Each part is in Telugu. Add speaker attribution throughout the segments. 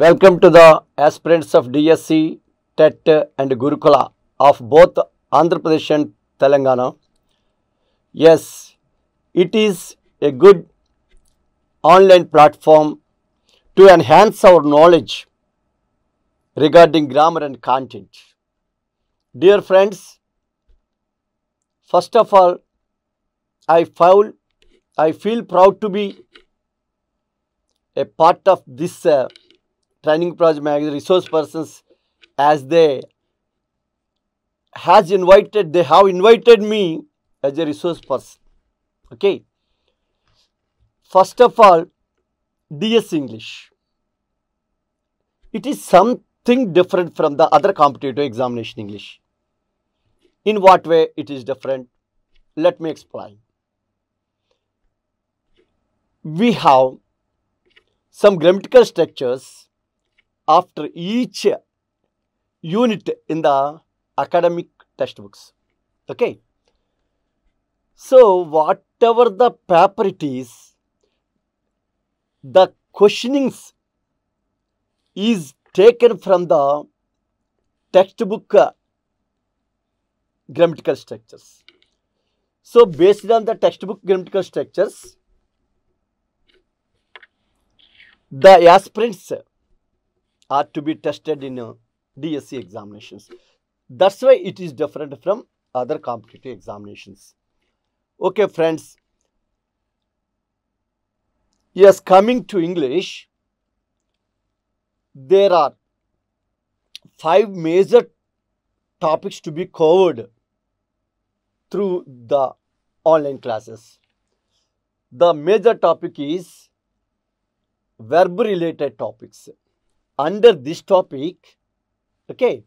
Speaker 1: Welcome to the aspirants of DSC, TET and Gurukula of both Andhra Pradesh and Telangana. Yes, it is a good online platform to enhance our knowledge regarding grammar and content. Dear friends, first of all, I feel, I feel proud to be a part of this uh, Training Project Magazine resource persons as they has invited, they have invited me as a resource person. Okay. First of all, DS English. It is something different from the other competitive examination English. In what way it is different? Let me explain. We have some grammatical structures after each unit in the academic textbooks. Okay. So, whatever the paper it is, the questionings is taken from the textbook uh, grammatical structures. So, based on the textbook grammatical structures, the aspirants are to be tested in uh, DSC examinations. That's why it is different from other competitive examinations. Okay, friends. Yes, coming to English, there are five major topics to be covered through the online classes. The major topic is verb related topics under this topic, okay,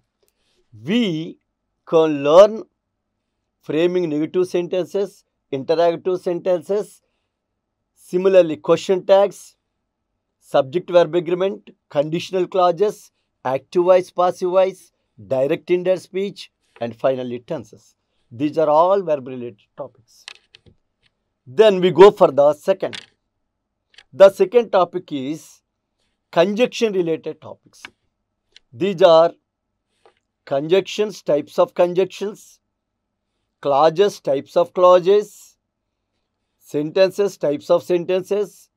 Speaker 1: we can learn framing negative sentences, interrogative sentences, similarly question tags, subject verb agreement, conditional clauses, active voice, passive voice, direct indirect speech, and finally tenses. These are all verb related topics. Then we go for the second. The second topic is conjunction related topics. These are conjunctions, types of conjunctions, clauses, types of clauses, sentences, types of sentences,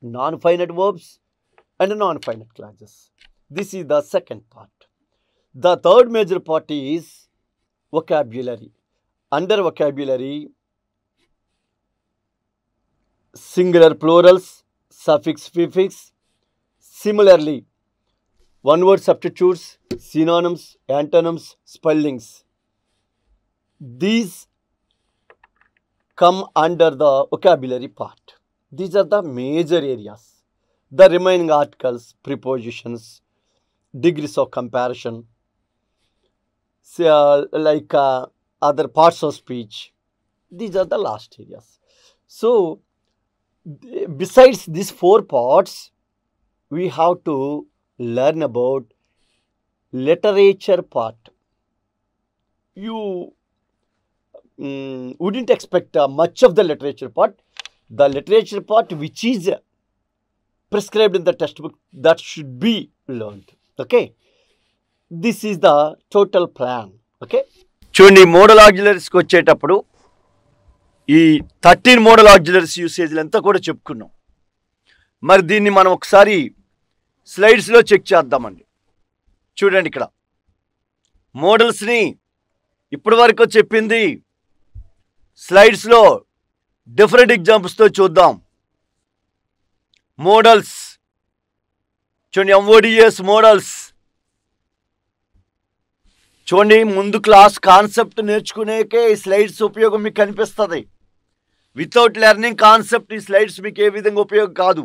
Speaker 1: non-finite verbs and non-finite clauses. This is the second part. The third major part is vocabulary. Under vocabulary, singular plurals, suffix prefix, Similarly, one word substitutes, synonyms, antonyms, spellings. These come under the vocabulary part. These are the major areas. The remaining articles, prepositions, degrees of comparison, say, uh, like uh, other parts of speech, these are the last areas. So, besides these four parts, we have to learn about literature part. You um, wouldn't expect uh, much of the literature part. The literature part which is prescribed in the textbook that should be learned. Okay. This is the total plan okay చూడండి మోడల్ ఆగ్యులరీస్కి వచ్చేటప్పుడు ఈ థర్టీన్ మోడల్ ఆగ్యులరీస్ యూసేజ్లు కూడా చెప్పుకున్నాం మరి దీన్ని మనం ఒకసారి స్లైడ్స్లో చెక్ చేద్దామండి చూడండి ఇక్కడ మోడల్స్ని ఇప్పటి వరకు చెప్పింది స్లైడ్స్లో డిఫరెంట్ ఎగ్జాంపుల్స్తో చూద్దాం మోడల్స్ చూడండి ఎంఓడిఎస్ మోడల్స్ చూడండి ముందు క్లాస్ కాన్సెప్ట్ నేర్చుకునేకే ఈ స్లైడ్స్ ఉపయోగం మీకు కనిపిస్తుంది వితౌట్ లెర్నింగ్ కాన్సెప్ట్ ఈ స్లైడ్స్ మీకు ఏ విధంగా ఉపయోగం కాదు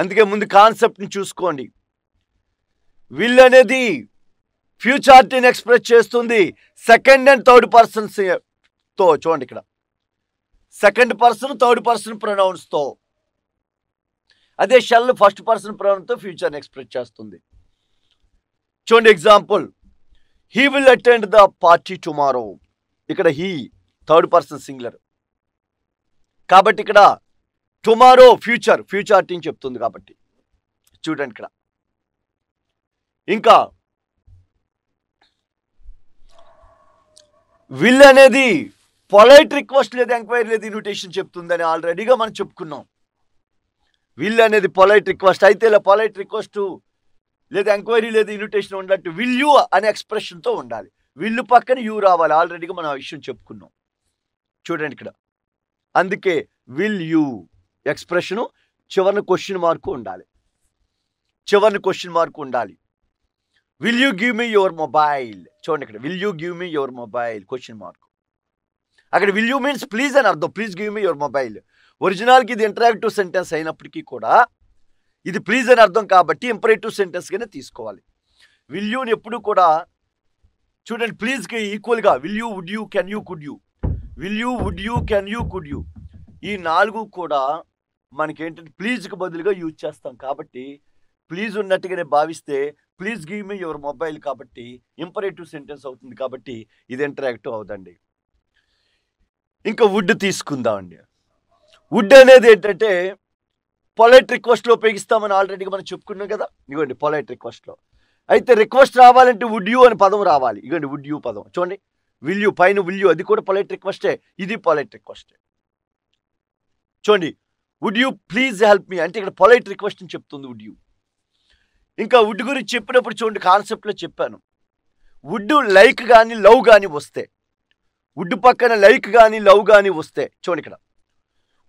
Speaker 1: అందుకే ముందు కాన్సెప్ట్ని చూసుకోండి విల్ అనేది ఫ్యూచారిటీని ఎక్స్ప్రెస్ చేస్తుంది సెకండ్ అండ్ థర్డ్ పర్సన్స్ తో చూడండి ఇక్కడ సెకండ్ పర్సన్ థర్డ్ పర్సన్ ప్రొనౌన్స్తో అదే షెల్ ఫస్ట్ పర్సన్ ప్రొనౌన్తో ఫ్యూచర్ని ఎక్స్ప్రెస్ చేస్తుంది చూడండి example he will attend the party tomorrow ఇక్కడ హీ థర్డ్ పర్సన్ సింగులర్ కాబట్టి ఇక్కడ టుమారో ఫ్యూచర్ ఫ్యూచర్ టీం చెప్తుంది కాబట్టి చూడండి ఇక్కడ ఇంకా విల్ అనేది పొలైట్ రిక్వెస్ట్ లేదు ఎంక్వైరీ లేదు ఇన్విటేషన్ చెప్తుందని ఆల్రెడీగా మనం చెప్పుకున్నాం విల్ అనేది పొలైట్ రిక్వెస్ట్ అయితే ఇలా పొలైట్ రిక్వెస్ట్ లేదా ఎంక్వైరీ లేదు ఇన్విటేషన్ ఉండట్టు విల్ యూ అనే ఎక్స్ప్రెషన్తో ఉండాలి విల్లు పక్కన యూ రావాలి ఆల్రెడీగా మనం ఆ విషయం చెప్పుకున్నాం చూడండి ఇక్కడ అందుకే విల్ యూ ఎక్స్ప్రెషను చివరిని క్వశ్చన్ మార్క్ ఉండాలి చివరిని క్వశ్చన్ మార్క్ ఉండాలి will you give me your mobile చూడండి ఇక్కడ will you give me your mobile question mark అక్కడ విల్ యూ మీన్స్ ప్లీజ్ అని అర్థం please give me your mobile ఒరిజినల్కి ఇది ఇంటరాక్టివ్ సెంటెన్స్ అయినప్పటికీ కూడా ఇది ప్లీజ్ అని అర్థం కాబట్టి ఇంపరేటివ్ సెంటెన్స్గానే తీసుకోవాలి విల్ యూని ఎప్పుడు కూడా చూడండి ప్లీజ్కి ఈక్వల్గా will you would you can you could you will you would you can you could you ఈ నాలుగు కూడా మనకి ఏంటంటే ప్లీజ్కి బదులుగా యూజ్ చేస్తాం కాబట్టి ప్లీజ్ ఉన్నట్టుగానే భావిస్తే please give me your mobile కాబట్టి ఇంపరేటివ్ సెంటెన్స్ అవుతుంది కాబట్టి ఇది ఇంటరాక్టివ్ అవుదండి ఇంకా వుడ్ తీసుకుందామండి వుడ్ అనేది ఏంటంటే పొలైట్ రిక్వెస్ట్లో ఉపయోగిస్తామని ఆల్రెడీగా మనం చెప్పుకున్నాం కదా ఇవ్వండి పొలైట్ రిక్వెస్ట్లో అయితే రిక్వెస్ట్ రావాలంటే వుడ్ యూ అని పదం రావాలి ఇగోండి వుడ్ యూ పదం చూడండి విల్ యూ పైన విల్ యూ అది కూడా పొలైట్ రిక్వెస్టే ఇది పొలైట్ రిక్వెస్టే చూడండి would you please help me అంటే ఇక్కడ పొలైట్ రిక్వెస్ట్ అని చెప్తుంది వుడ్ యూ ఇంకా వుడ్ గురించి చెప్పినప్పుడు చూడండి కాన్సెప్ట్లో చెప్పాను వుడ్ లైక్ కానీ లవ్ కానీ వస్తే వుడ్ పక్కన లైక్ కానీ లవ్ కానీ వస్తే చూడండి ఇక్కడ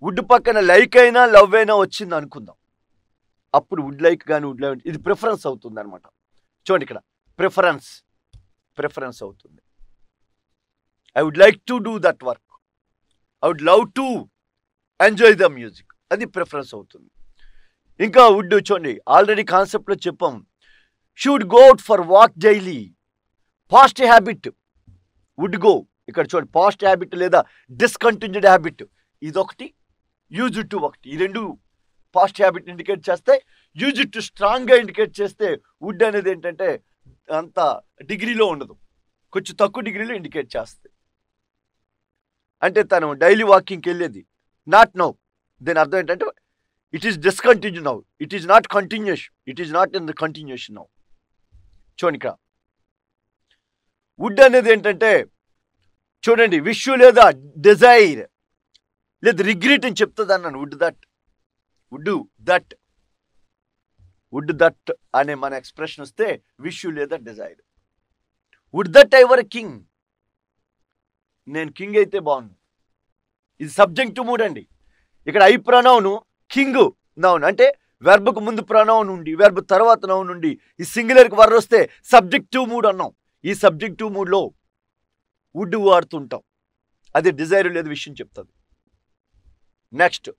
Speaker 1: వుడ్ పక్కన లైక్ అయినా లవ్ అయినా వచ్చింది అనుకుందాం అప్పుడు వుడ్ లైక్ కానీ వుడ్ లైక్ ఇది ప్రిఫరెన్స్ అవుతుంది అనమాట చూడండి ఇక్కడ ప్రిఫరెన్స్ ప్రిఫరెన్స్ అవుతుంది I would like to do that work I would love to enjoy the music అది ప్రిఫరెన్స్ అవుతుంది ఇంకా వుడ్ చూడండి ఆల్రెడీ కాన్సెప్ట్లో చెప్పాం should got for walk daily past habit would go ఇక్కడ చూడండి పాస్ట్ హ్యాబిట్ లేదా డిస్కంటిన్యూడ్ హ్యాబిట్ ఇదొకటి యూజ్ టు ఒకటి ఈ రెండు పాస్ట్ హ్యాబిట్ ఇండికేట్ చేస్తే యూజ్ టు స్ట్రాంగ్గా ఇండికేట్ చేస్తే వుడ్ అనేది ఏంటంటే అంత డిగ్రీలో ఉండదు కొంచెం తక్కువ డిగ్రీలో ఇండికేట్ చేస్తుంది అంటే తను డైలీ వాకింగ్కి వెళ్ళేది నాట్ నౌ దీని అర్థం ఏంటంటే it is discontinue now it is not continues it is not in the continuation now చూడనిక వుడ్ అనేది ఏంటంటే చూడండి విష్యూ లేదా డిజైర్ లేదా రిగ్రెట్ అని చెప్తుంది అన్నాను would that would that would that అనే మన ఎక్స్ప్రెషన్ వస్తే విష్యూ లేదా desire would that I were king నేను కింగ్ అయితే బాగుంది ఇది సబ్జెక్టు మూడ్ అండి ఇక్కడ ఐ ప్రణవ్ను కింగ్ నౌన్ అంటే వెర్బకు ముందు ప్రణవ్ ఉండి వెర్బ్ తర్వాత నౌన్ ఉండి ఈ సింగులర్కి వర్ వస్తే సబ్జెక్టివ్ మూడ్ అన్నాం ఈ సబ్జెక్టివ్ మూడ్లో వుడ్ వాడుతుంటాం అది డిజైర్ లేదు విషయం చెప్తుంది నెక్స్ట్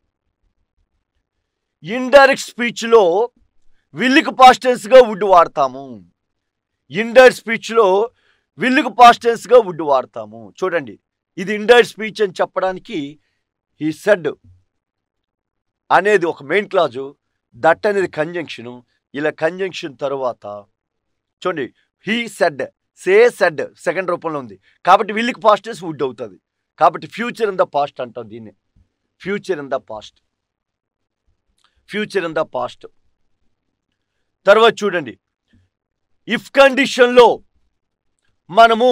Speaker 1: ఇండైరెక్ట్ స్పీచ్లో విల్లుకు పాస్టెన్స్గా వుడ్ వాడతాము ఇండైరెక్ట్ స్పీచ్లో విల్లుకు పాస్టెన్స్గా వుడ్ వాడతాము చూడండి ఇది ఇండైర్ స్పీచ్ అని చెప్పడానికి ఈ సెడ్ అనేది ఒక మెయిన్ క్లాజు దట్ అనేది కంజంక్షను ఇలా కంజంక్షన్ తర్వాత చూడండి he said say said second రూపంలో ఉంది కాబట్టి వీళ్ళకి పాస్ట్ వుడ్ అవుతుంది కాబట్టి ఫ్యూచర్ ఇన్ ద పాస్ట్ అంటాం దీన్ని future in the past future in the past తర్వాత చూడండి ఇఫ్ కండిషన్లో మనము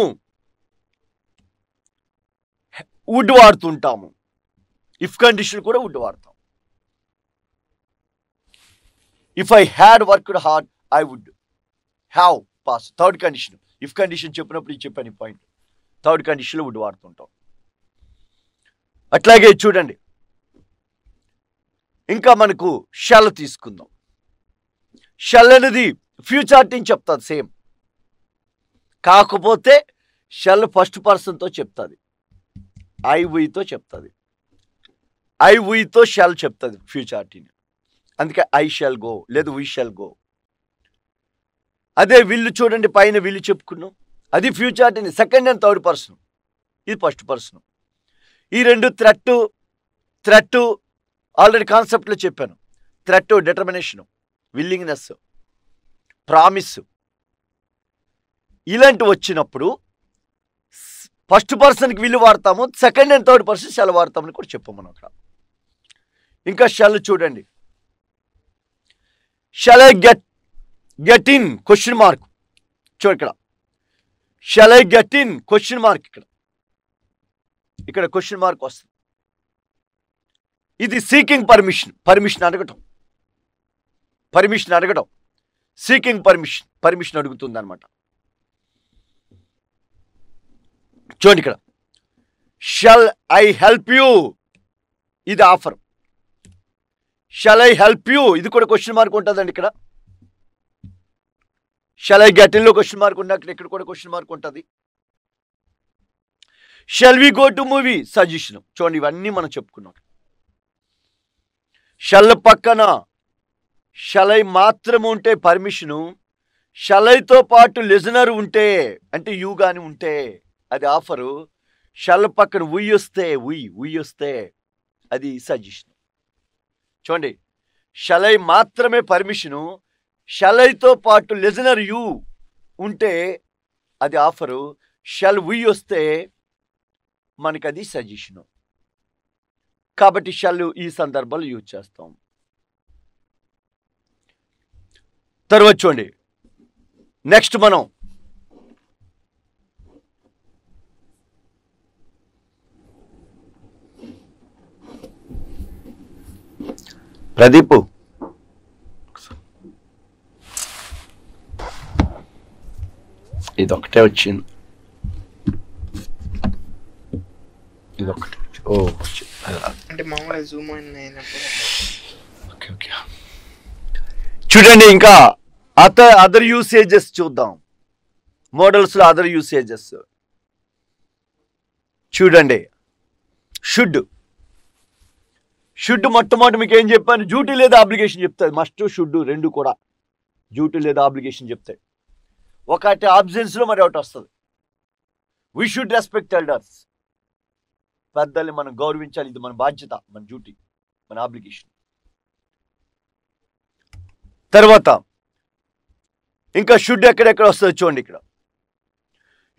Speaker 1: వుడ్ వాడుతుంటాము ఇఫ్ కండిషన్ కూడా వుడ్ వాడతాం if I had worked hard I would have pass third condition if condition చెప్పినప్పుడు ఇది చెప్పాను పాయింట్ థర్డ్ కండిషన్లో వుడ్ వాడుతుంటాం అట్లాగే చూడండి ఇంకా మనకు షెల్ తీసుకుందాం షెల్ అనేది ఫ్యూచర్ టీం చెప్తుంది సేమ్ కాకపోతే షెల్ ఫస్ట్ పర్సన్తో చెప్తుంది ఐ చెప్తుంది ఐ వీతో షాల్ చెప్తుంది ఫ్యూచర్ అందుకే ఐ షాల్ గో లేదు వీ షాల్ గో అదే వీళ్ళు చూడండి పైన వీళ్ళు చెప్పుకున్నాం అది future second and third person ఇది ఫస్ట్ పర్సన్ ఈ రెండు త్రట్టు థ్రెట్ ఆల్రెడీ కాన్సెప్ట్లో చెప్పాను థ్రెట్టు డిటర్మినేషను విల్లింగ్నెస్ ప్రామిస్ ఇలాంటివి వచ్చినప్పుడు ఫస్ట్ పర్సన్కి వీళ్ళు వాడతాము second and third person shall వాడతామని కూడా చెప్పాం మనం అక్కడ ఇంకా షెల్ చూడండి shall I get get in question mark చూడు ఇక్కడ shall I get in question mark ఇక్కడ ఇక్కడ క్వశ్చన్ మార్క్ వస్తుంది ఇది సీకింగ్ పర్మిషన్ పర్మిషన్ అడగటం పర్మిషన్ అడగటం సీకింగ్ పర్మిషన్ పర్మిషన్ అడుగుతుంది అనమాట చూడండి ఇక్కడ షల్ ఐ హెల్ప్ యూ ఇది offer shall I help you ఇది కూడా క్వశ్చన్ మార్క్ ఉంటుందండి ఇక్కడ షల్ ఐ గెటిల్లో క్వశ్చన్ మార్క్ ఉన్నా ఇక్కడ కూడా క్వశ్చన్ మార్క్ ఉంటుంది shall we go to movie suggestion చూడండి ఇవన్నీ మనం చెప్పుకున్నాం షల్ పక్కన షలై మాత్రం ఉంటే పర్మిషను షలైతో పాటు లిజనర్ ఉంటే అంటే యూ కానీ ఉంటే అది ఆఫరు షల్ పక్కన ఉయ్యి వస్తే ఉయ్యి ఉయ్యి వస్తే అది సజెషన్ చూడండి షలై మాత్రమే పర్మిషను షలైతో పాటు లిజనర్ యూ ఉంటే అది ఆఫరు షల్ ఉయ్యి వస్తే మనకు అది సజెషను కాబట్టి షల్ ఈ సందర్భంలో యూజ్ చేస్తాం తర్వాత చూడండి నెక్స్ట్ మనం ప్రదీప్ ఇదొకటే వచ్చింది చూడండి ఇంకా అత అదర్ యూసేజెస్ చూద్దాం మోడల్స్ లో అదర్ యూసేజెస్ చూడండి షుడ్ షుడ్ మొట్టమొదటి మీకు ఏం చెప్పాను డ్యూటీ లేదా అప్లికేషన్ చెప్తాయి మస్ట్ షుడ్ రెండు కూడా డ్యూటీ లేదా అబ్లికేషన్ చెప్తాయి ఒకటి ఆబ్జెన్స్లో మరి ఒకటి వస్తుంది వి షుడ్ రెస్పెక్ట్ ఎల్డర్స్ పెద్దల్ని మనం గౌరవించాలి ఇది మన బాధ్యత మన డ్యూటీ మన అప్లికేషన్ తర్వాత ఇంకా షుడ్ ఎక్కడెక్కడ వస్తుంది చూడండి ఇక్కడ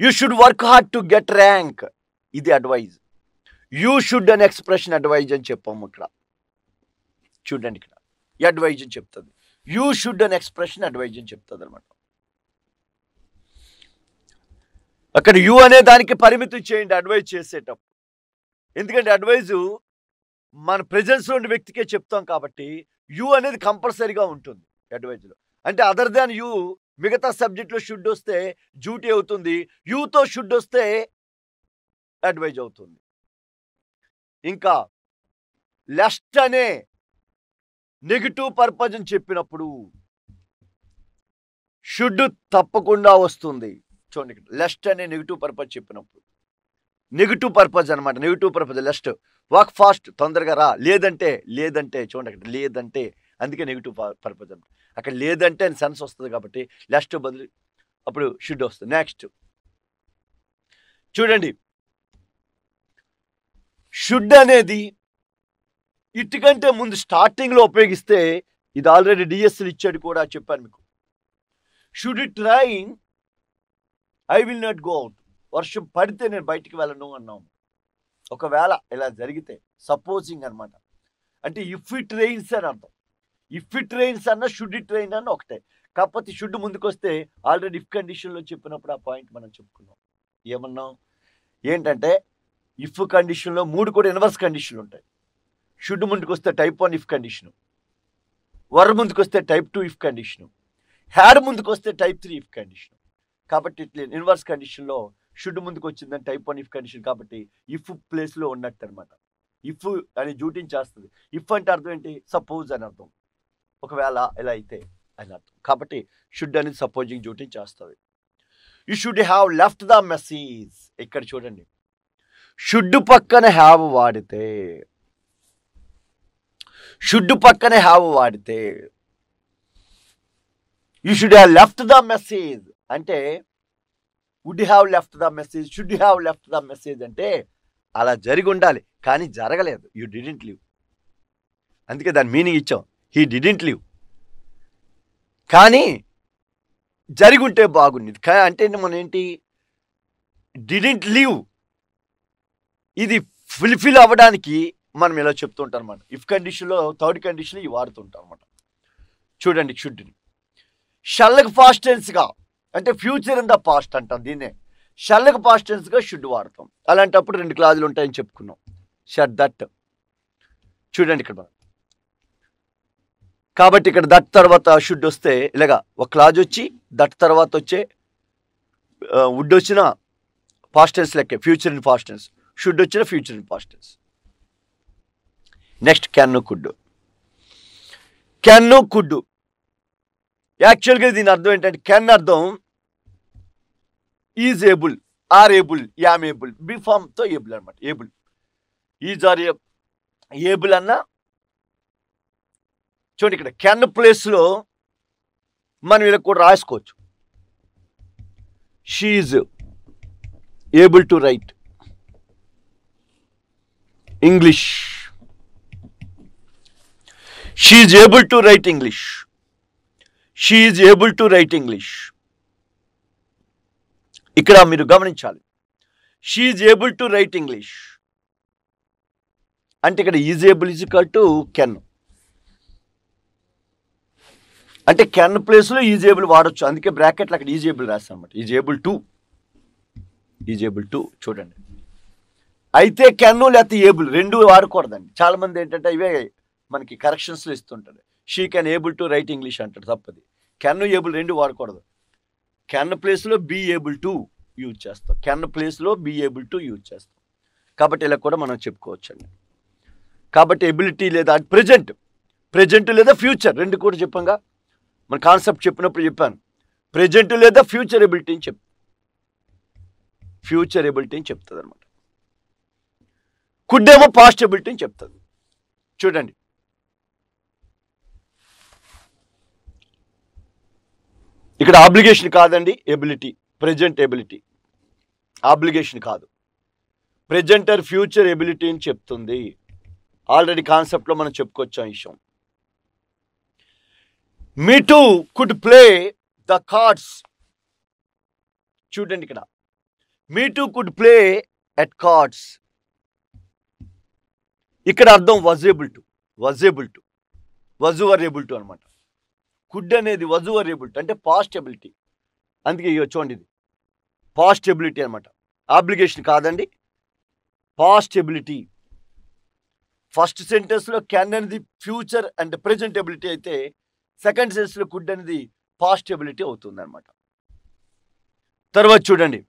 Speaker 1: you should work hard to get rank ఇది advise you should an expression advise అని చెప్పాము ఇక్కడ చూడండి ఇక్కడ అడ్వైజ్ అని చెప్తుంది you should an expression advise అని చెప్తుంది అనమాట అక్కడ యూ అనే దానికి పరిమితం చేయండి అడ్వైజ్ చేసేటప్పుడు ఎందుకంటే అడ్వైజు మన ప్రజెన్స్లో ఉండే వ్యక్తికే చెప్తాం కాబట్టి యూ అనేది కంపల్సరీగా ఉంటుంది అడ్వైజ్లో అంటే అదర్ దాన్ యూ మిగతా సబ్జెక్ట్లో షుడ్ వస్తే డ్యూటీ అవుతుంది యూతో షుడ్ వస్తే అడ్వైజ్ అవుతుంది ఇంకా లెస్ట్ అనే నెగిటివ్ పర్పజ్ అని చెప్పినప్పుడు షుడ్ తప్పకుండా వస్తుంది చూడండి ఇక్కడ లెస్ట్ అనే నెగిటివ్ పర్పజ్ చెప్పినప్పుడు నెగిటివ్ పర్పజ్ అనమాట negative purpose lest walk fast తొందరగా రా లేదంటే లేదంటే చూడండి అక్కడ లేదంటే అందుకే నెగిటివ్ పర్పజ్ అనమాట అక్కడ లేదంటే అని సెన్స్ వస్తుంది కాబట్టి లెస్ట్ బదులు అప్పుడు షుడ్ వస్తుంది నెక్స్ట్ చూడండి షుడ్ అనేది ఇటుకంటే ముందు స్టార్టింగ్లో ఉపయోగిస్తే ఇది ఆల్రెడీ డిఎస్ఎల్ ఇచ్చాడు కూడా చెప్పాను మీకు should it rain I will not go out వర్షం పడితే నేను బయటికి వెళ్ళను అన్నాము ఒకవేళ ఇలా జరిగితే సపోజింగ్ అనమాట అంటే ఇఫ్ ఇట్ రెయిన్స్ అని అర్థం ఇఫ్ ఇట్ రెయిన్స్ అన్న షుడ్ ఇట్ రెయిన్ అన్న ఒకటే కాకపోతే షుడ్ ముందుకు వస్తే ఆల్రెడీ ఇఫ్ కండిషన్లో చెప్పినప్పుడు ఆ పాయింట్ మనం చెప్పుకున్నాం ఏమన్నాం ఏంటంటే ఇఫ్ కండిషన్లో మూడు కూడా ఇన్వర్స్ కండిషన్లు ఉంటాయి షుడ్ ముందుకు వస్తే type one if condition were ముందుకు వస్తే type two if condition had ముందుకు వస్తే టైప్ త్రీ ఇఫ్ కండిషన్ కాబట్టి ఇట్లా ఇన్వర్స్ కండిషన్లో షుడ్ ముందుకు వచ్చిందని టైప్ వన్ ఇఫ్ కండిషన్ కాబట్టి ఇఫ్ ప్లేస్లో ఉన్నట్టు అనమాట ఇఫ్ అని డ్యూటీ చేస్తుంది ఇఫ్ అంటే అర్థం ఏంటి సపోజ్ అని అర్థం ఒకవేళ ఇలా అయితే అని అర్థం కాబట్టి షుడ్ అనేది సపోజింగ్ డ్యూటీ చేస్తుంది you should have left the message ఇక్కడ చూడండి షుడ్డు పక్కన హ్యావ్ వాడితే షుడ్డు పక్కన హ్యావ్ వాడితే you should have left the message అంటే would have left the message should have left the message అంటే అలా జరిగి ఉండాలి కానీ జరగలేదు యూ డిడెంట్ లివ్ అందుకే దాని మీనింగ్ ఇచ్చాం హీ డిడెంట్ లివ్ కానీ జరిగి ఉంటే బాగుండేది అంటే మనం ఏంటి డిడింట్ లీవ్ ఇది ఫుల్ఫిల్ అవ్వడానికి మనం ఇలా చెప్తుంటాం అనమాట ఇఫ్ కండిషన్లో థర్డ్ కండిషన్లో ఇవి వాడుతుంటాం అనమాట చూడండి షుడ్ని షల్లకు పాస్ట్ టెన్స్గా అంటే ఫ్యూచర్ ఇన్ ద పాస్ట్ అంటాం దీన్నే షల్లకు పాస్ట్ టెన్స్గా షుడ్ వాడతాం అలాంటప్పుడు రెండు క్లాజులు ఉంటాయని చెప్పుకున్నాం షట్ దట్ చూడండి ఇక్కడ మనం కాబట్టి ఇక్కడ దట్ తర్వాత షుడ్ వస్తే ఇలాగ ఒక క్లాజ్ వచ్చి దట్ తర్వాత వచ్చే వుడ్ వచ్చిన పాస్టెన్స్ లెక్కే ఫ్యూచర్ ఇన్ పాస్టెన్స్ షుడ్ వచ్చిన future past tense next can could can could యాక్చువల్గా దీని అర్థం ఏంటంటే క్యాన్ అర్థం is able are able am able be able అనమాట ఏబుల్ ఈజ్ ఆర్ ఏబుల్ అన్న చూడండి ఇక్కడ క్యాన్ ప్లేస్లో మనం ఇలా కూడా రాసుకోవచ్చు she is able to write English she is able to write English she is able to write English ఇక్కడ మీరు గమనించాలి she is able to write English అంటే ఇక్కడ ఈజేబుల్ ఏబుల్ టు కెన్ అంటే కెన్ ప్లేస్లో ఈజేబుల్ ఏబుల్ వాడచ్చు అందుకే బ్రాకెట్లు అక్కడ ఈజేబుల్ ఏబుల్ రాస్తాను అనమాట ఈజేబుల్ టు ఈజ్ టు చూడండి అయితే కెన్ను లేకపోతే ఏబుల్ రెండు వాడకూడదండి చాలామంది ఏంటంటే ఇవే మనకి కరెక్షన్స్లు ఇస్తుంటాడు she can able to write English అంటాడు తప్పది కెన్ను ఏబుల్ రెండు వాడకూడదు కెన్ ప్లేస్లో బీ ఏబుల్ టు యూజ్ చేస్తాం కెన్ ప్లేస్లో బీ ఏబుల్ టు యూజ్ చేస్తాం కాబట్టి ఇలా కూడా మనం చెప్పుకోవచ్చండి కాబట్టి ఎబిలిటీ లేదా ప్రజెంట్ ప్రజెంట్ లేదా ఫ్యూచర్ రెండు కూడా చెప్పంగా మన కాన్సెప్ట్ చెప్పినప్పుడు చెప్పాను ప్రజెంట్ లేదా ఫ్యూచర్ ఎబిలిటీ అని చెప్ ఫ్యూచర్ ఎబిలిటీ అని చెప్తుంది అనమాట కుడ్ ఏమో అని చెప్తుంది చూడండి ఇక్కడ ఆబ్లిగేషన్ కాదండి ఎబిలిటీ ప్రజెంట్ ఎబిలిటీ ఆబ్లిగేషన్ కాదు ప్రజెంట్ ఆర్ ఫ్యూచర్ ఎబిలిటీ అని చెప్తుంది ఆల్రెడీ కాన్సెప్ట్లో మనం చెప్పుకొచ్చాం విషయం me two could play the cards చూడండి ఇక్కడ me two could play at cards ఇక్కడ అర్థం was able to was able to were able to అనమాట కుడ్ అనేది వజువరేబుల్ టు అంటే పాస్టెబిలిటీ అందుకే ఇవి చూడండి ఇది పాస్టెబిలిటీ అనమాట అప్లికేషన్ కాదండి పాస్టెబిలిటీ ఫస్ట్ సెంటెన్స్లో క్యాన్ అనేది ఫ్యూచర్ అండ్ ప్రెజెంటబిలిటీ ఎబిలిటీ అయితే సెకండ్ సెంటెన్స్లో కుడ్ అనేది పాస్టెబిలిటీ అవుతుంది అనమాట తర్వాత చూడండి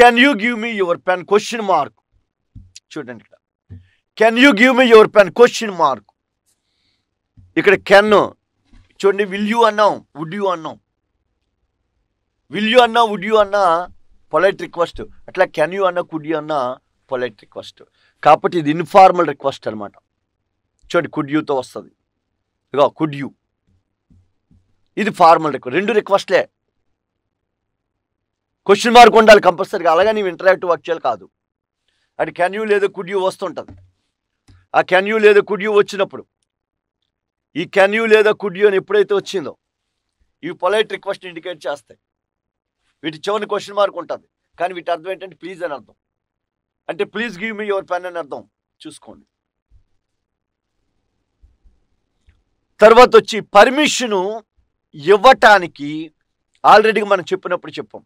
Speaker 1: can you give me your pen question mark చూడండి can you give me your pen question mark ఇక్కడ కెన్ చూడండి విల్ యూ అన్నాం వుడ్ యూ అన్నాం విల్ యూ అన్నా వుడ్ యూ అన్నా పొలైట్ రిక్వెస్ట్ అట్లా కెన్ యూ అన్నా కుడ్ యూ అన్నా పొలైట్ రిక్వెస్ట్ కాబట్టి ఇది ఇన్ఫార్మల్ రిక్వెస్ట్ అనమాట చూడండి కుడ్ యూతో వస్తుంది ఇగో కుడ్ యూ ఇది ఫార్మల్ రిక్వెస్ట్ రెండు రిక్వెస్ట్లే క్వశ్చన్ మార్క్ ఉండాలి కంపల్సరీగా అలాగే నీవు ఇంటరాక్టివ్ వర్క్ చేయాలి కాదు అంటే కెన్ యూ లేదు కుడ్ యూ వస్తుంటుంది ఆ కెన్ యూ లేదా కుడ్ యూ వచ్చినప్పుడు ఈ కెన్ యూ లేదా కుడ్ యూ అని ఎప్పుడైతే వచ్చిందో ఇవి పొలైట్ రిక్వెస్ట్ ఇండికేట్ చేస్తాయి వీటి చివరి క్వశ్చన్ మార్క్ ఉంటుంది కానీ వీటి అర్థం ఏంటంటే ప్లీజ్ అని అర్థం అంటే please give me your pen అని అర్థం చూసుకోండి తర్వాత వచ్చి పర్మిషను ఇవ్వటానికి ఆల్రెడీ మనం చెప్పినప్పుడు చెప్పాం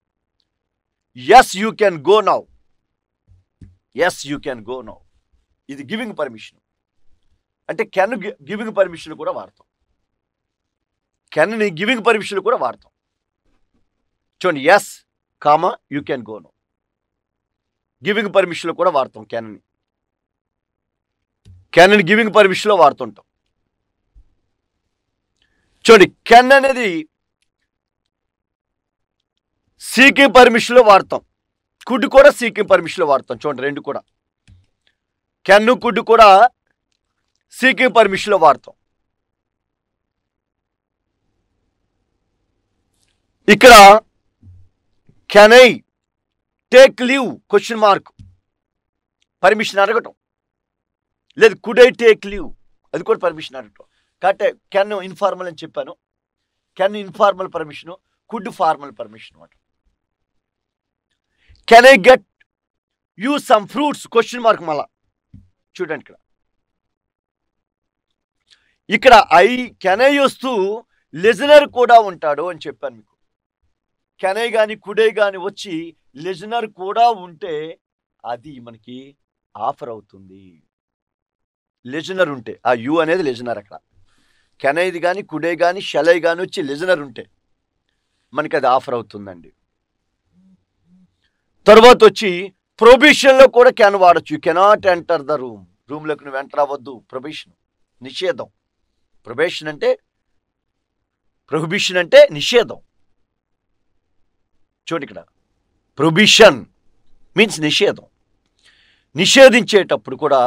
Speaker 1: yes you can go now yes you can go now ఇది గివింగ్ పర్మిషన్ అంటే కెన్ గివింగ్ పర్మిషన్ కూడా వాడతాం కెన్ని గివింగ్ పర్మిషన్ కూడా వాడతాం చూడండి yes comma you can go no giving పర్మిషన్లో కూడా వాడతాం క్యాన్ని క్యాన్ని గివింగ్ పర్మిషన్లో వాడుతుంటాం చూడండి కెన్ అనేది సీకింగ్ పర్మిషన్లో వాడతాం కుడ్ కూడా సీకింగ్ పర్మిషన్లో వాడతాం చూడండి రెండు కూడా కెన్ను కుడ్ కూడా సీకింగ్ పర్మిషన్లో వాడతాం ఇక్కడ can I take leave question mark permission అడగటం లేదు కుడ్ ఐ టేక్ లీవ్ అది కూడా పర్మిషన్ అడగటం కాబట్టి కెన్ ఇన్ఫార్మల్ అని చెప్పాను can informal permission could formal permission అనమాట can I get you some fruits question mark మళ్ళా చూడండి ఇక్కడ ఇక్కడ ఐ కెనై వస్తూ లెజనర్ కూడా ఉంటాడు అని చెప్పాను మీకు కెనై కానీ కుడే కానీ వచ్చి లెజనర్ కూడా ఉంటే అది మనకి ఆఫర్ అవుతుంది లెజనర్ ఉంటే ఆ యు అనేది లెజనర్ అక్కడ కెనైది కానీ కుడే కానీ షలై కానీ వచ్చి లెజనర్ ఉంటే మనకి అది ఆఫర్ అవుతుందండి తర్వాత వచ్చి ప్రొబిషన్లో కూడా కెన్ వాడచ్చు you cannot enter the room రూమ్లోకి నువ్వు ఎంటర్ అవ్వద్దు ప్రొబిషన్ నిషేధం ప్రొబేషన్ అంటే ప్రొహిబిషన్ అంటే నిషేధం చూడండి ఇక్కడ ప్రొబిషన్ మీన్స్ నిషేధం నిషేధించేటప్పుడు కూడా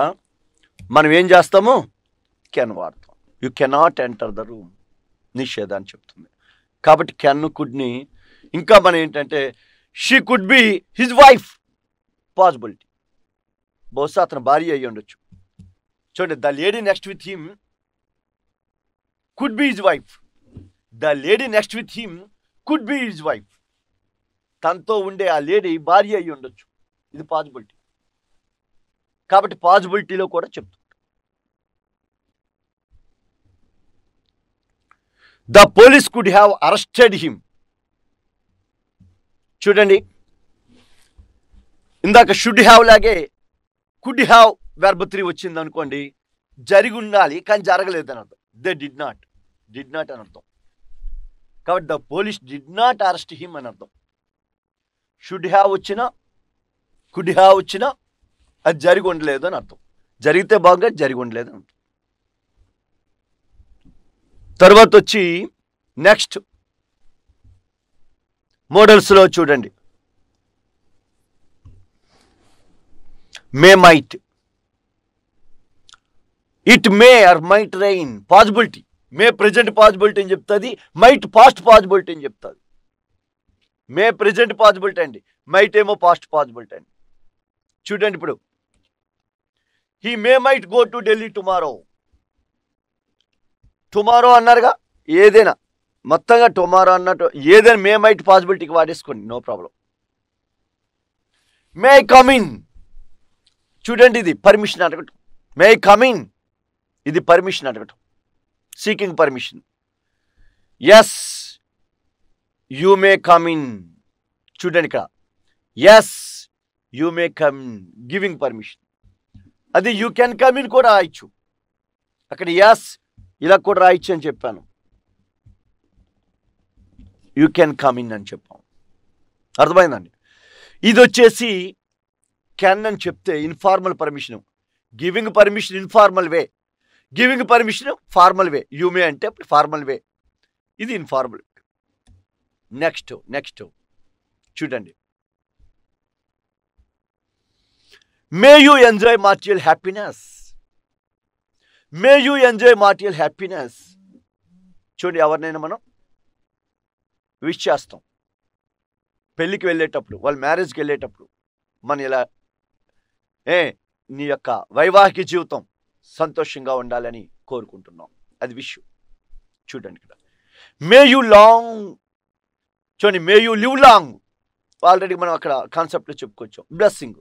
Speaker 1: మనం ఏం చేస్తాము కెన్ వాడతాం you cannot enter the room నిషేధాన్ని చెప్తుంది కాబట్టి కెన్ కుడ్ని ఇంకా మనం ఏంటంటే she could be his wife possibility బహుశా అతను భార్య అయ్యి ఉండొచ్చు చూడండి the lady next with him could be his wife the lady next with him could be his wife తనతో ఉండే ఆ లేడీ భార్య అయి ఉండొచ్చు ఇది పాజిబిలిటీ కాబట్టి పాజిబిలిటీలో కూడా చెప్తుంది the police could have arrested him చూడండి ఇందాక షుడ్ హ్యావ్ లాగే కుడ్ హ్యావ్ వెర్బత్రి వచ్చింది అనుకోండి జరిగి ఉండాలి కానీ జరగలేదని అర్థం they did not did not అని అర్థం కాబట్టి the police did not arrest him అని అర్థం షుడ్ హ్యావ్ వచ్చినా కుడ్ హ్యావ్ వచ్చినా అది జరిగి ఉండలేదు అని అర్థం జరిగితే బాగా జరిగి ఉండలేదు అని తర్వాత వచ్చి నెక్స్ట్ మోడల్స్లో చూడండి may might it may or might rain possibility may present possibility అని చెప్తుంది మైట్ పాస్ట్ పాజిబిలిటీ అని చెప్తుంది మే ప్రెజెంట్ పాజిబిలిటీ అండి మైట్ ఏమో పాస్ట్ పాజిబిలిటీ అండి చూడండి ఇప్పుడు he may might go to Delhi tomorrow tomorrow అన్నారుగా ఏదైనా మొత్తంగా టుమారో అన్నట్టు ఏదైనా మే మైట్ పాజిబిలిటీకి వాడేసుకోండి నో ప్రాబ్లం మే కమిన్ చూడండి ఇది పర్మిషన్ అడగటం మే కమిన్ ఇది పర్మిషన్ అడగటం seeking permission yes you may come in చూడండి ఇక్కడ yes you may come giving permission అది యూ క్యాన్ కమ్ ఇన్ కూడా రాయొచ్చు అక్కడ ఎస్ ఇలా కూడా రాయొచ్చు అని చెప్పాను యూ క్యాన్ కమ్ ఇన్ అని చెప్పాము అర్థమైందండి ఇది వచ్చేసి క్యాన్ అని చెప్తే informal permission giving permission informal way giving permission formal way you may అంటే ఫార్మల్ వే ఇది ఇన్ఫార్మల్ నెక్స్ట్ నెక్స్ట్ చూడండి may you enjoy martial happiness may you enjoy martial happiness చూడండి ఎవరినైనా మనం విష్ చేస్తాం పెళ్ళికి వెళ్ళేటప్పుడు వాళ్ళ మ్యారేజ్కి వెళ్ళేటప్పుడు మనం ఇలా ఏ నీ యొక్క వైవాహిక జీవితం సంతోషంగా ఉండాలని కోరుకుంటున్నాం అది విష్ చూడండి ఇక్కడ మే యూ లాంగ్ చూడండి may you live long already మనం అక్కడ కాన్సెప్ట్లో చెప్పుకోవచ్చాం blessing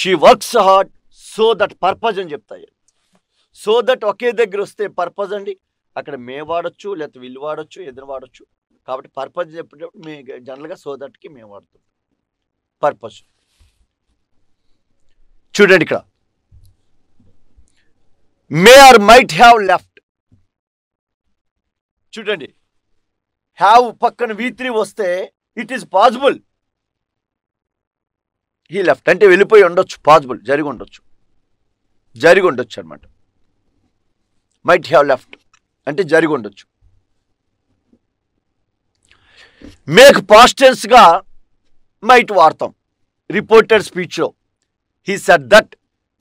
Speaker 1: she works hard so that purpose అని చెప్తాయి సో దట్ ఒకే దగ్గర వస్తే పర్పస్ అండి అక్కడ మే వాడచ్చు లేకపోతే విల్లు వాడచ్చు ఎదురు వాడచ్చు కాబట్టి పర్పస్ చెప్పేటప్పుడు మే జనరల్గా సో దట్కి మేము వాడుతాం పర్పస్ చూడండి ఇక్కడ may or might have left చూడండి హ్యావ్ పక్కన వీత్రి వస్తే ఇట్ ఈస్ పాసిబుల్ ఈ లెఫ్ట్ అంటే వెళ్ళిపోయి ఉండొచ్చు పాసిబుల్ జరిగి ఉండొచ్చు జరిగి ఉండొచ్చు అనమాట మైట్ హ్యావ్ లెఫ్ట్ అంటే జరిగి ఉండొచ్చు మేక్ పాస్టెన్స్గా మైట్ వాడతాం రిపోర్టెడ్ స్పీచ్లో he said that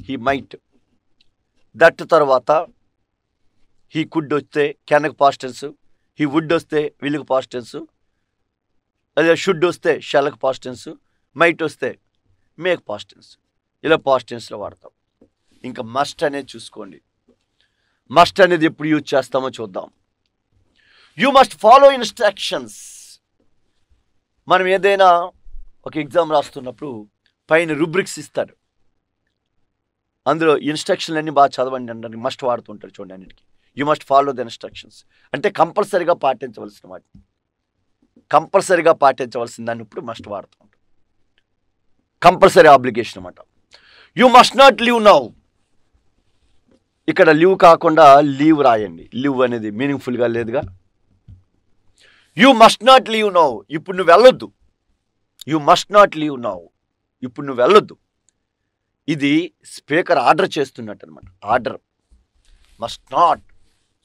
Speaker 1: he might that తర్వాత హీ కుడ్ వస్తే కెనకు పాస్టెన్స్ హీ వుడ్ వస్తే విల్లుకు పాస్టెన్స్ అదే షుడ్ వస్తే షెల్లకు పాస్టెన్స్ మైట్ వస్తే మేక్ పాస్టెన్స్ ఇలా పాస్టెన్స్లో వాడతాం ఇంకా మస్ట్ అనేది చూసుకోండి మస్ట్ అనేది ఎప్పుడు యూజ్ చేస్తామో చూద్దాం యూ మస్ట్ ఫాలో ఇన్స్ట్రక్షన్స్ మనం ఏదైనా ఒక ఎగ్జామ్ రాస్తున్నప్పుడు పైన రుబ్రిక్స్ ఇస్తారు అందులో ఇన్స్ట్రక్షన్లు అన్నీ బాగా చదవండి అంటే మస్ట్ వాడుతుంటారు చూడండి అన్నిటికీ you must follow the instructions అంటే కంపల్సరీగా పాటించవలసిన వాటిని కంపల్సరీగా పాటించవలసిన దాన్ని ఇప్పుడు మస్ట్ వాడుతూ ఉంటారు కంపల్సరీ ఆబ్లిగేషన్ అనమాట you must not leave now ఇక్కడ లీవ్ కాకుండా లీవ్ రాయండి లీవ్ అనేది మీనింగ్ఫుల్గా లేదుగా you must not leave now ఇప్పుడు నువ్వు వెళ్ళొద్దు you must not leave now ఇప్పుడు నువ్వు వెళ్ళొద్దు ఇది స్పీకర్ ఆర్డర్ చేస్తున్నట్టు అనమాట ఆర్డర్ మస్ట్ నాట్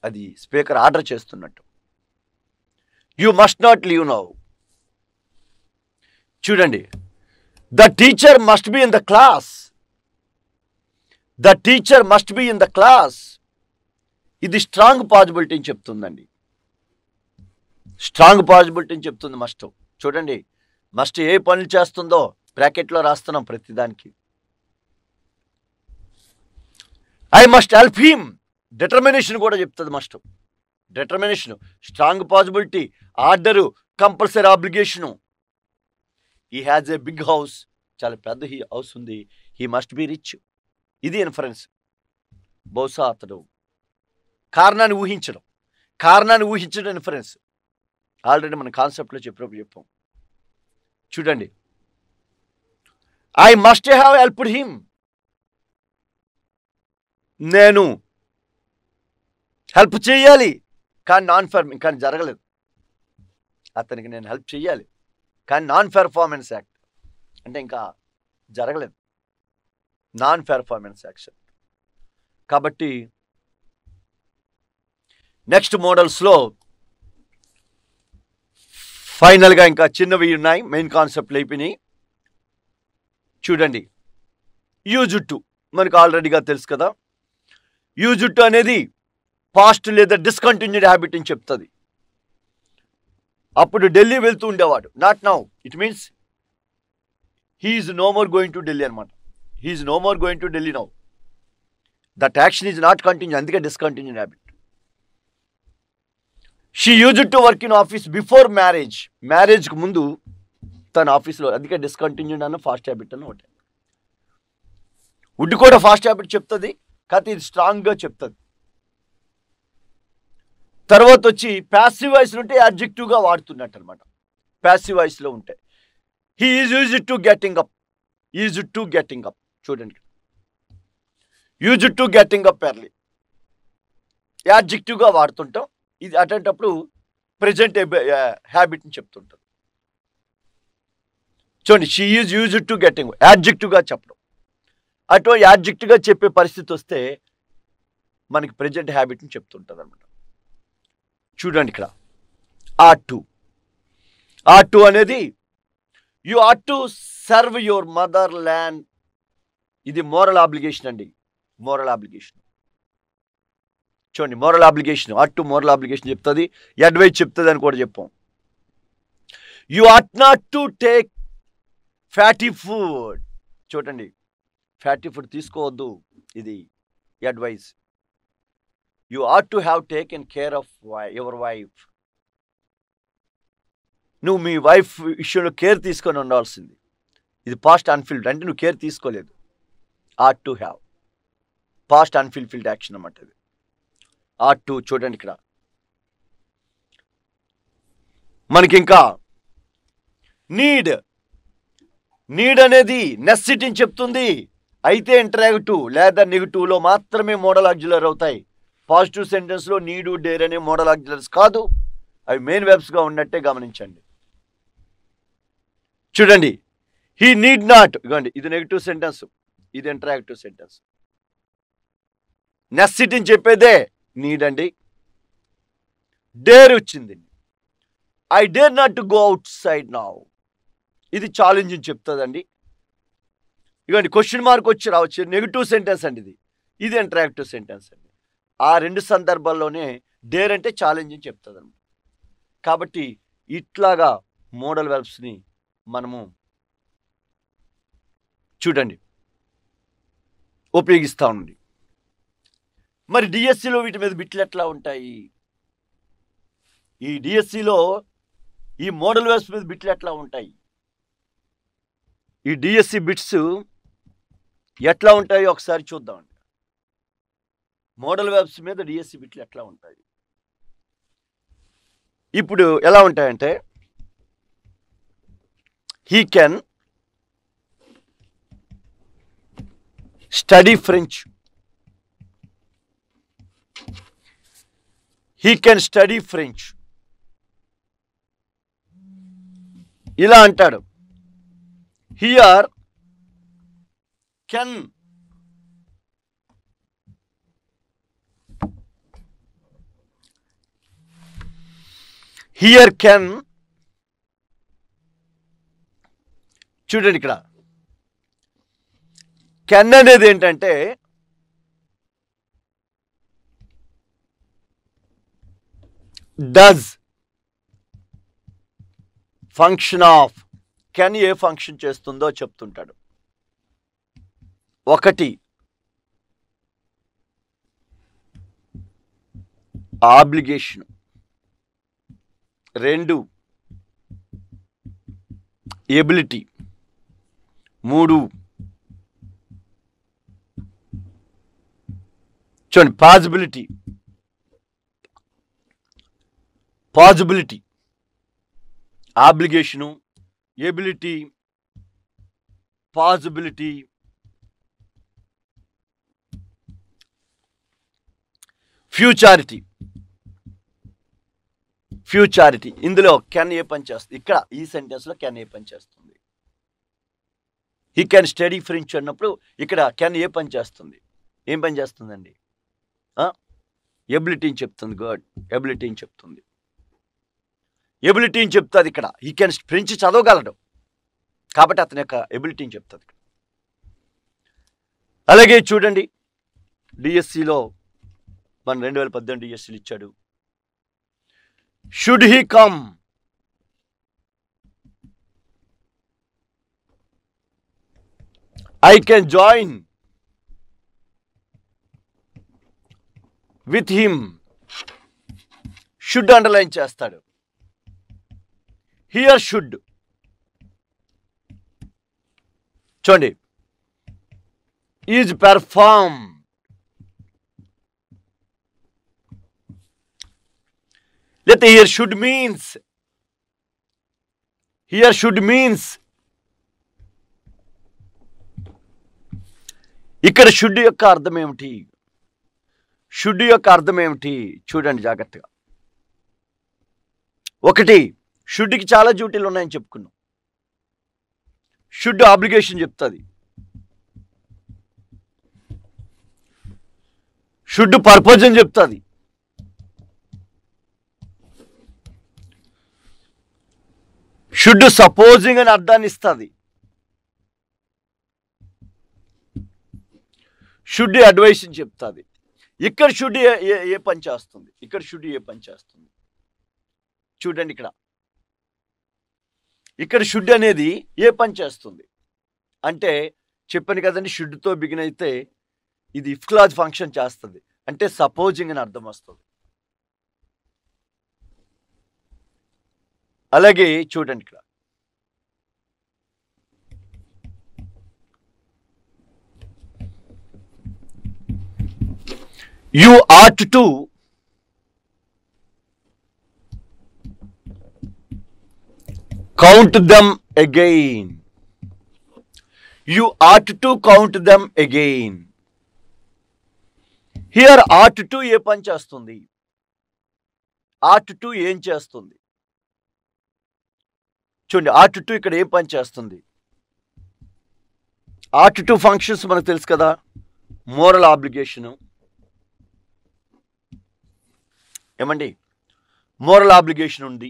Speaker 1: అది స్పీకర్ ఆర్డర్ చేస్తున్నట్టు you must not leave now చూడండి the teacher must be in the class the teacher must be in the class ఇది స్ట్రాంగ్ పాజిబిలిటీ అని చెప్తుందండి స్ట్రాంగ్ పాజిబిలిటీ అని చెప్తుంది మస్ట్ చూడండి మస్ట్ ఏ పనులు చేస్తుందో బ్రాకెట్లో రాస్తున్నాం ప్రతిదానికి I must help him determination కూడా చెప్తుంది must determination strong possibility order compulsory obligation he has a big house చాలా పెద్ద హీ హౌస్ ఉంది హీ మస్ట్ బీ రిచ్ ఇది ఇన్ఫరెన్స్ బహుశా అతడు కారణాన్ని ఊహించడం కారణాన్ని ఊహించడం ఇన్ఫరెన్స్ ఆల్రెడీ మన కాన్సెప్ట్లో చెప్పినప్పుడు చెప్పాం చూడండి I must have helped him నేను హెల్ప్ చేయాలి కానీ నాన్ ఫర్ కానీ జరగలేదు అతనికి నేను హెల్ప్ చేయాలి కానీ నాన్ పెర్ఫార్మెన్స్ యాక్ట్ అంటే ఇంకా జరగలేదు నాన్ పెర్ఫార్మెన్స్ యాక్షన్ కాబట్టి నెక్స్ట్ మోడల్స్లో ఫైనల్గా ఇంకా చిన్నవి ఉన్నాయి మెయిన్ కాన్సెప్ట్లు అయిపోయినాయి చూడండి యూజ్ టు మనకు ఆల్రెడీగా తెలుసు కదా యూ జుట్టు అనేది పాస్ట్ లేదా డిస్కంటిన్యూడ్ హ్యాబిట్ అని చెప్తుంది అప్పుడు ఢిల్లీ వెళ్తూ ఉండేవాడు not now it means he is no more going to Delhi అనమాట he is no more going to Delhi now that action is not continue అందుకే discontinued habit she use to work in office before marriage మ్యారేజ్కి ముందు తన ఆఫీస్లో అందుకే డిస్కంటిన్యూడ్ అన్న ఫాస్ట్ హ్యాబిట్ అని ఒకటి వుడ్ కూడా ఫాస్ట్ హ్యాబిట్ చెప్తుంది కాకపోతే ఇది స్ట్రాంగ్గా చెప్తుంది తర్వాత వచ్చి ప్యాసివ్ వాయిస్లు ఉంటే అబ్జెక్టివ్గా వాడుతున్నట్టు అనమాట ప్యాసివ్ వాయిస్లో ఉంటే he is use to getting up is to getting up చూడండి use to getting up early యాడ్జెక్టివ్గా వాడుతుంటాం ఇది అటేటప్పుడు ప్రజెంట్ హ్యాబిట్ని చెప్తుంటాం చూడండి she is use to getting యాడ్జెక్టివ్గా చెప్పడం అటువంటి యాబ్జెక్ట్గా చెప్పే పరిస్థితి వస్తే మనకి ప్రజెంట్ హ్యాబిట్ని చెప్తుంటుంది అనమాట చూడండి ఇక్కడ ఆర్ టూ ఆర్ టూ అనేది you ought to serve your motherland ఇది మోరల్ ఆబ్లిగేషన్ అండి మోరల్ ఆబ్లిగేషన్ చూడండి moral obligation ought to moral obligation చెప్తుంది అడ్వైజ్ చెప్తుంది అని కూడా చెప్పాం you ought not to take fatty food చూడండి ఫ్యాటీ ఫుడ్ తీసుకోవద్దు ఇది advice you ought to have taken care of your wife నువ్వు మీ వైఫ్ విషయంలో కేర్ తీసుకొని ఉండాల్సింది ఇది పాస్ట్ అన్ఫిల్డ్ అంటే నువ్వు కేర్ తీసుకోలేదు or to have past unfulfilled action అన్నమాట ఇది ఆర్ టు చూడండి ఇక్కడ మనకింకా నీడ్ నీడ్ అనేది నెస్సిటీని చెప్తుంది అయితే ఇంటరాక్టివ్ లేదా నెగిటివ్లో మాత్రమే మోడల్ ఆక్యులర్ అవుతాయి పాజిటివ్ సెంటెన్స్లో నీడు డేర్ అనే మోడల్ ఆక్యులర్స్ కాదు అవి మెయిన్ వెబ్స్గా ఉన్నట్టే గమనించండి చూడండి హీ నీడ్ నాట్ ఇవ్వండి ఇది నెగిటివ్ సెంటెన్స్ ఇది ఇంటరాక్టివ్ సెంటెన్స్ నెస్సిటీని చెప్పేదే నీడ్ అండి డేర్ వచ్చింది I dare not to go outside now ఇది ఛాలెంజ్ చెప్తుందండి ఇవ్వండి క్వశ్చన్ మార్క్ వచ్చి రావచ్చు నెగిటివ్ సెంటెన్స్ అండి ఇది ఇది అంట్రాక్టివ్ సెంటెన్స్ అండి ఆ రెండు సందర్భాల్లోనే డేర్ అంటే ఛాలెంజ్ అని చెప్తుంది అనమాట కాబట్టి ఇట్లాగా మోడల్ వెల్బ్స్ని మనము చూడండి ఉపయోగిస్తూ ఉండి మరి డిఎస్సిలో వీటి మీద బిట్లు ఎట్లా ఉంటాయి ఈ డిఎస్సిలో ఈ మోడల్ వెల్బ్స్ మీద బిట్లు ఎట్లా ఉంటాయి ఈ డిఎస్సి బిట్స్ ఎట్లా ఉంటాయో ఒకసారి చూద్దామండి మోడల్ వెబ్స్ మీద డిఎస్సి బిట్లు ఎట్లా ఉంటాయి ఇప్పుడు ఎలా ఉంటాయంటే he can study French he can study French ఇలా అంటాడు హియర్ కెన్ హియర్ కెన్ చూడండి ఇక్కడ కెన్ అనేది ఏంటంటే does function of can a function చేస్తుందో చెప్తుంటాడు ఒకటి ఆబ్లిగేషన్ రెండు ఎబిలిటీ మూడు చూడండి possibility possibility obligation ability possibility futurity futurity ఇందులో కెన్ ఏ పని చేస్తుంది ఇక్కడ ఈ సెంటెన్స్లో కెన్ ఏ పని చేస్తుంది హీ కెన్ స్టడీ ఫ్రెంచ్ అన్నప్పుడు ఇక్కడ కెన్ ఏ పని చేస్తుంది ఏం పని చేస్తుందండి ఎబిలిటీని చెప్తుంది గాడ్ ఎబిలిటీని చెప్తుంది ఎబిలిటీని చెప్తుంది ఇక్కడ హీ కెన్ ఫ్రెంచ్ చదవగలడు కాబట్టి అతని యొక్క ఎబిలిటీని చెప్తుంది అలాగే చూడండి డిఎస్సిలో మన రెండు వేల పద్దెనిమిది ఇయర్స్లు ఇచ్చాడు should he come I can join with him should underline చేస్తాడు హియర్ షుడ్ చూడండి is perform Let the here should means. Here should means. ఇక్కడ షుడ్ యొక్క అర్థం ఏమిటి షుడ్ యొక్క అర్థం ఏమిటి చూడండి జాగ్రత్తగా ఒకటి షుడ్కి చాలా డ్యూటీలు ఉన్నాయని చెప్పుకున్నాం షుడ్ ఆబ్లిగేషన్ చెప్తుంది షుడ్ పర్పజ్ అని చెప్తుంది షుడ్ సపోజింగ్ అని అర్థాన్ని ఇస్తుంది షుడ్ అడ్వైస్ అని చెప్తుంది ఇక్కడ షుడ్ ఏ ఏ పని చేస్తుంది ఇక్కడ షుడ్ ఏ పని చేస్తుంది చూడండి ఇక్కడ ఇక్కడ షుడ్ అనేది ఏ పని చేస్తుంది అంటే చెప్పాను కదండి షుడ్తో బిగిన్ అయితే ఇది ఇఫ్లాజ్ ఫంక్షన్ చేస్తుంది అంటే సపోజింగ్ అని అర్థం వస్తుంది అలాగే చూడండి ఇక్కడ you ought to count them again you ought to count them again here ought to ఏ పని చేస్తుంది ఆర్ట్ టు ఏం చేస్తుంది చూడండి ఆర్ట్ టూ ఇక్కడ ఏం పని చేస్తుంది ఆర్ట్ టూ ఫంక్షన్స్ మనకు తెలుసు కదా మోరల్ ఆబ్లిగేషను ఏమండి మోరల్ ఆబ్లిగేషన్ ఉంది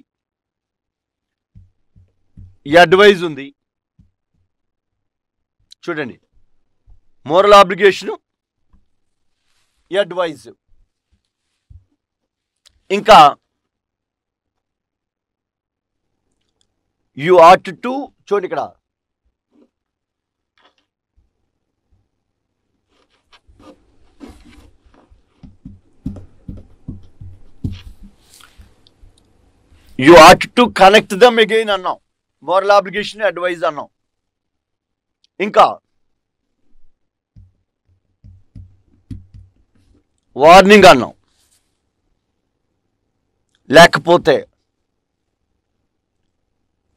Speaker 1: ఈ అడ్వైజ్ ఉంది చూడండి మోరల్ ఆబ్లిగేషను అడ్వైజ్ ఇంకా యు ఆట్ టు చూడండి ఇక్కడ you ought to connect them again అన్నాం మోరల్ అప్లికేషన్ అడ్వైజ్ అన్నాం ఇంకా వార్నింగ్ అన్నాం లేకపోతే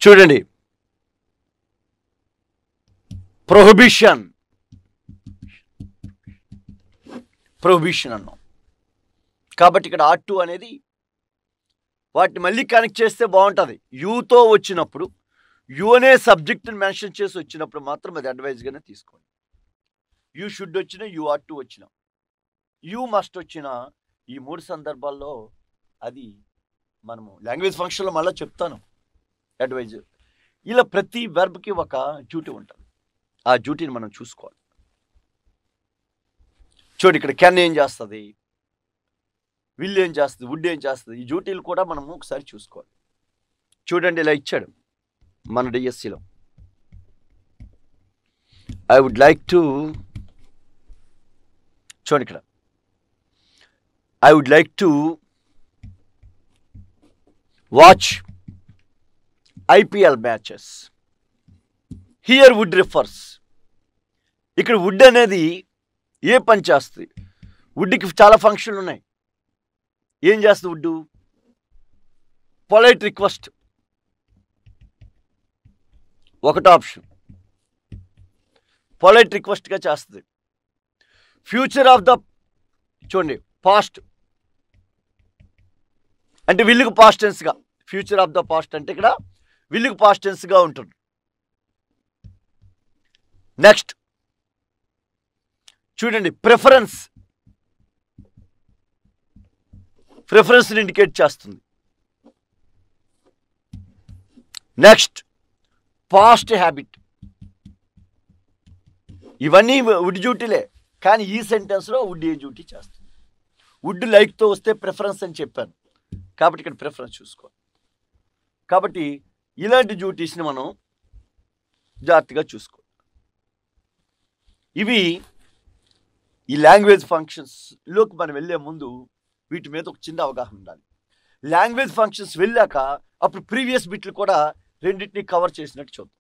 Speaker 1: చూడండి ప్రొహిబిషన్ ప్రొహిబిషన్ అన్నాం కాబట్టి ఇక్కడ ఆర్ టూ అనేది వాటిని మళ్ళీ కనెక్ట్ చేస్తే బాగుంటుంది యూతో వచ్చినప్పుడు యు అనే సబ్జెక్ట్ని మెన్షన్ చేసి వచ్చినప్పుడు మాత్రం అది అడ్వైజ్గానే తీసుకోండి యూ షుడ్ వచ్చిన యు ఆర్ టూ వచ్చిన యూ మస్ట్ వచ్చిన ఈ మూడు సందర్భాల్లో అది మనము లాంగ్వేజ్ ఫంక్షన్లో మళ్ళీ చెప్తాను అడ్వైజర్ ఇలా ప్రతి వెర్బ్కి ఒక డ్యూటీ ఉంటుంది ఆ డ్యూటీని మనం చూసుకోవాలి చూడు ఇక్కడ కెన్ ఏం చేస్తుంది విల్ ఏం చేస్తుంది వుడ్ ఏం చేస్తుంది ఈ డ్యూటీలు కూడా మనం ఒకసారి చూసుకోవాలి చూడండి ఇలా ఇచ్చాడు మన డిఎస్సిలో ఐ వుడ్ లైక్ టు చూడండి ఇక్కడ I would like to watch IPL matches here would refers ఇక్కడ వుడ్ అనేది ఏ పని చేస్తుంది వుడ్కి చాలా ఫంక్షన్లు ఉన్నాయి ఏం చేస్తుంది వుడ్డు పొలైట్ రిక్వెస్ట్ ఒకటి ఆప్షన్ పొలైట్ రిక్వెస్ట్గా చేస్తుంది ఫ్యూచర్ ఆఫ్ ద చూడండి పాస్ట్ అంటే విల్లుకు పాస్ట్ టెన్స్గా ఫ్యూచర్ ఆఫ్ ద పాస్ట్ అంటే ఇక్కడ విల్లుకు పాస్టెన్స్గా ఉంటుంది నెక్స్ట్ చూడండి ప్రిఫరెన్స్ ప్రిఫరెన్స్ని ఇండికేట్ చేస్తుంది నెక్స్ట్ పాస్ట్ హ్యాబిట్ ఇవన్నీ వుడ్ డ్యూటీలే కానీ ఈ సెంటెన్స్లో వుడ్ ఏ డ్యూటీ చేస్తుంది వుడ్ లైక్తో వస్తే ప్రిఫరెన్స్ అని చెప్పాను కాబట్టి ఇక్కడ ప్రిఫరెన్స్ చూసుకో కాబట్టి ఇలాంటి డ్యూటీస్ని మనం జాగ్రత్తగా చూసుకోవాలి ఇవి ఈ లాంగ్వేజ్ ఫంక్షన్స్లోకి మనం వెళ్ళే ముందు వీటి మీద ఒక చిన్న అవగాహన ఉండాలి లాంగ్వేజ్ ఫంక్షన్స్ వెళ్ళాక అప్పుడు ప్రీవియస్ బిట్లు కూడా రెండింటినీ కవర్ చేసినట్టు చూద్దాం